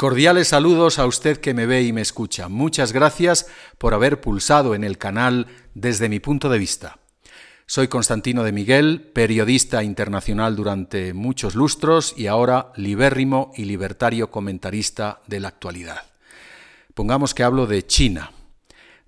Cordiales saludos a usted que me ve y me escucha. Muchas gracias por haber pulsado en el canal desde mi punto de vista. Soy Constantino de Miguel, periodista internacional durante muchos lustros y ahora libérrimo y libertario comentarista de la actualidad. Pongamos que hablo de China.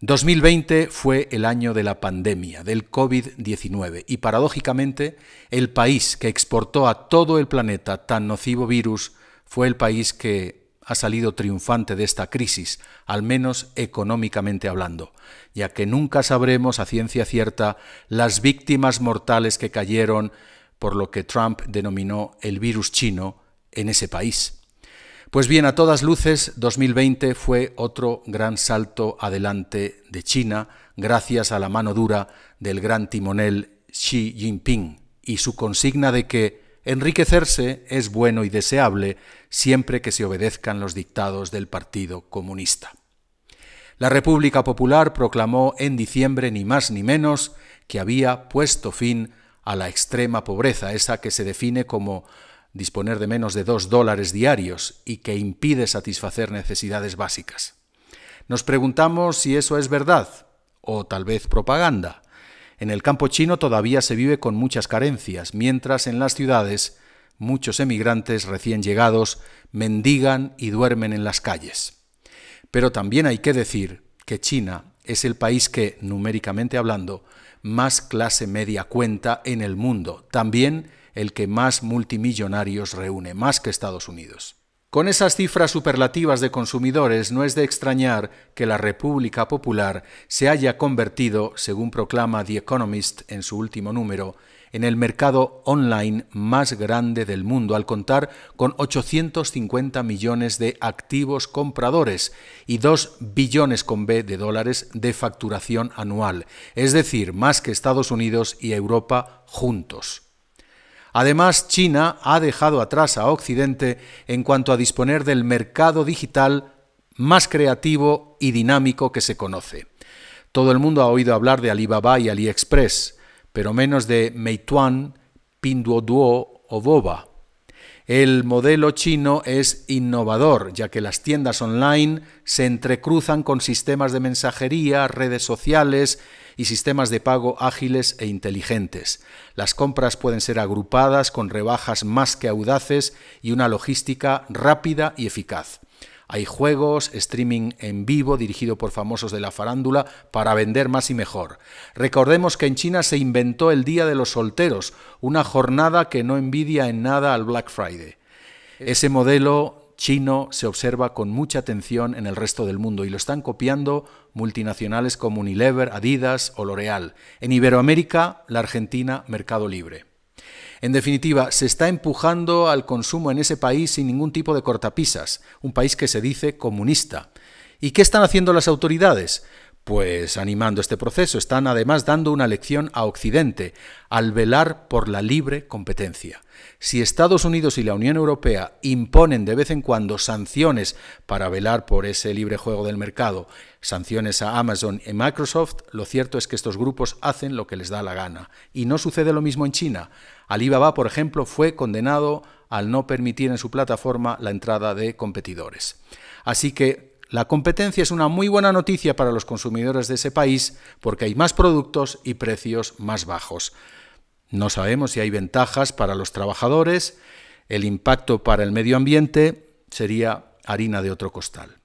2020 fue el año de la pandemia, del COVID-19, y paradójicamente el país que exportó a todo el planeta tan nocivo virus fue el país que ha salido triunfante de esta crisis, al menos económicamente hablando, ya que nunca sabremos a ciencia cierta las víctimas mortales que cayeron por lo que Trump denominó el virus chino en ese país. Pues bien, a todas luces, 2020 fue otro gran salto adelante de China gracias a la mano dura del gran timonel Xi Jinping y su consigna de que enriquecerse es bueno y deseable siempre que se obedezcan los dictados del Partido Comunista. La República Popular proclamó en diciembre ni más ni menos que había puesto fin a la extrema pobreza, esa que se define como disponer de menos de dos dólares diarios y que impide satisfacer necesidades básicas. Nos preguntamos si eso es verdad o tal vez propaganda. En el campo chino todavía se vive con muchas carencias, mientras en las ciudades muchos emigrantes recién llegados mendigan y duermen en las calles. Pero también hay que decir que China es el país que, numéricamente hablando, más clase media cuenta en el mundo, también el que más multimillonarios reúne, más que Estados Unidos. Con esas cifras superlativas de consumidores no es de extrañar que la República Popular se haya convertido, según proclama The Economist en su último número, en el mercado online más grande del mundo, al contar con 850 millones de activos compradores y 2 billones con B de dólares de facturación anual, es decir, más que Estados Unidos y Europa juntos. Además, China ha dejado atrás a Occidente en cuanto a disponer del mercado digital más creativo y dinámico que se conoce. Todo el mundo ha oído hablar de Alibaba y AliExpress, pero menos de Meituan, Pinduoduo o Boba. El modelo chino es innovador, ya que las tiendas online se entrecruzan con sistemas de mensajería, redes sociales y sistemas de pago ágiles e inteligentes. Las compras pueden ser agrupadas con rebajas más que audaces y una logística rápida y eficaz. Hay juegos, streaming en vivo dirigido por famosos de la farándula para vender más y mejor. Recordemos que en China se inventó el Día de los Solteros, una jornada que no envidia en nada al Black Friday. Ese modelo chino se observa con mucha atención en el resto del mundo y lo están copiando multinacionales como Unilever, Adidas o L'Oreal. En Iberoamérica, la Argentina, Mercado Libre. En definitiva, se está empujando al consumo en ese país sin ningún tipo de cortapisas, un país que se dice comunista. ¿Y qué están haciendo las autoridades? pues animando este proceso. Están además dando una lección a Occidente al velar por la libre competencia. Si Estados Unidos y la Unión Europea imponen de vez en cuando sanciones para velar por ese libre juego del mercado, sanciones a Amazon y Microsoft, lo cierto es que estos grupos hacen lo que les da la gana. Y no sucede lo mismo en China. Alibaba, por ejemplo, fue condenado al no permitir en su plataforma la entrada de competidores. Así que la competencia es una muy buena noticia para los consumidores de ese país porque hay más productos y precios más bajos. No sabemos si hay ventajas para los trabajadores, el impacto para el medio ambiente sería harina de otro costal.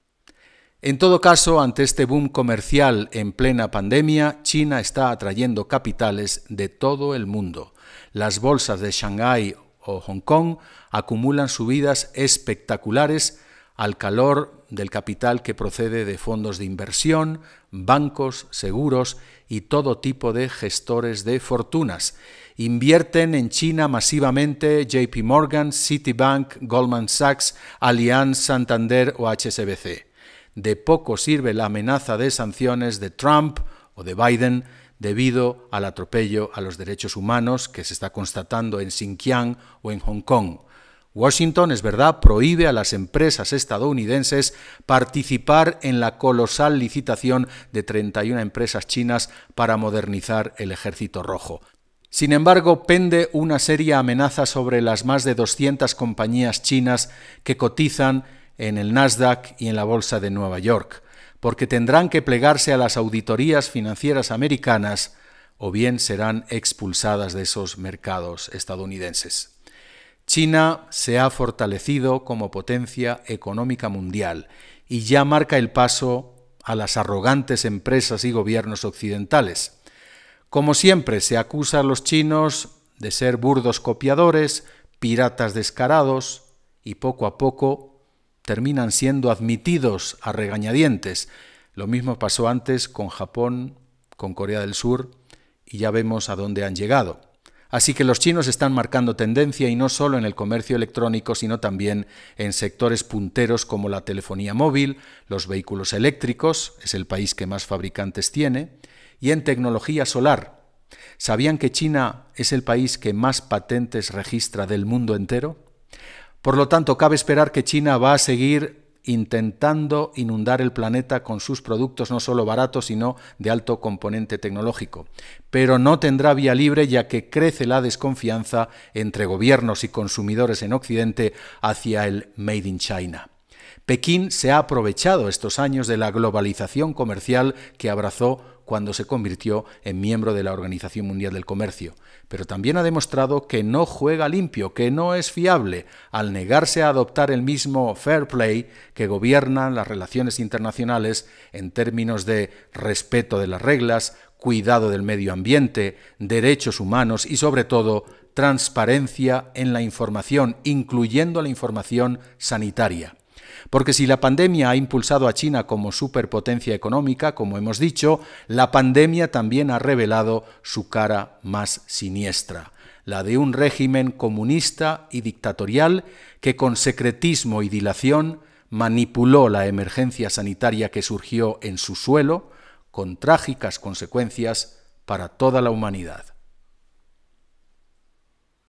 En todo caso, ante este boom comercial en plena pandemia, China está atrayendo capitales de todo el mundo. Las bolsas de Shanghái o Hong Kong acumulan subidas espectaculares al calor del capital que procede de fondos de inversión, bancos, seguros y todo tipo de gestores de fortunas. Invierten en China masivamente JP Morgan, Citibank, Goldman Sachs, Allianz, Santander o HSBC. De poco sirve la amenaza de sanciones de Trump o de Biden debido al atropello a los derechos humanos que se está constatando en Xinjiang o en Hong Kong. Washington, es verdad, prohíbe a las empresas estadounidenses participar en la colosal licitación de 31 empresas chinas para modernizar el ejército rojo. Sin embargo, pende una seria amenaza sobre las más de 200 compañías chinas que cotizan en el Nasdaq y en la Bolsa de Nueva York, porque tendrán que plegarse a las auditorías financieras americanas o bien serán expulsadas de esos mercados estadounidenses. China se ha fortalecido como potencia económica mundial y ya marca el paso a las arrogantes empresas y gobiernos occidentales. Como siempre, se acusa a los chinos de ser burdos copiadores, piratas descarados, y poco a poco terminan siendo admitidos a regañadientes. Lo mismo pasó antes con Japón, con Corea del Sur, y ya vemos a dónde han llegado. Así que los chinos están marcando tendencia y no solo en el comercio electrónico, sino también en sectores punteros como la telefonía móvil, los vehículos eléctricos, es el país que más fabricantes tiene, y en tecnología solar. ¿Sabían que China es el país que más patentes registra del mundo entero? Por lo tanto, cabe esperar que China va a seguir intentando inundar el planeta con sus productos no solo baratos, sino de alto componente tecnológico. Pero no tendrá vía libre ya que crece la desconfianza entre gobiernos y consumidores en Occidente hacia el Made in China. Pekín se ha aprovechado estos años de la globalización comercial que abrazó cuando se convirtió en miembro de la Organización Mundial del Comercio, pero también ha demostrado que no juega limpio, que no es fiable, al negarse a adoptar el mismo fair play que gobierna las relaciones internacionales en términos de respeto de las reglas, cuidado del medio ambiente, derechos humanos y sobre todo transparencia en la información, incluyendo la información sanitaria. Porque si la pandemia ha impulsado a China como superpotencia económica, como hemos dicho, la pandemia también ha revelado su cara más siniestra, la de un régimen comunista y dictatorial que con secretismo y dilación manipuló la emergencia sanitaria que surgió en su suelo, con trágicas consecuencias para toda la humanidad.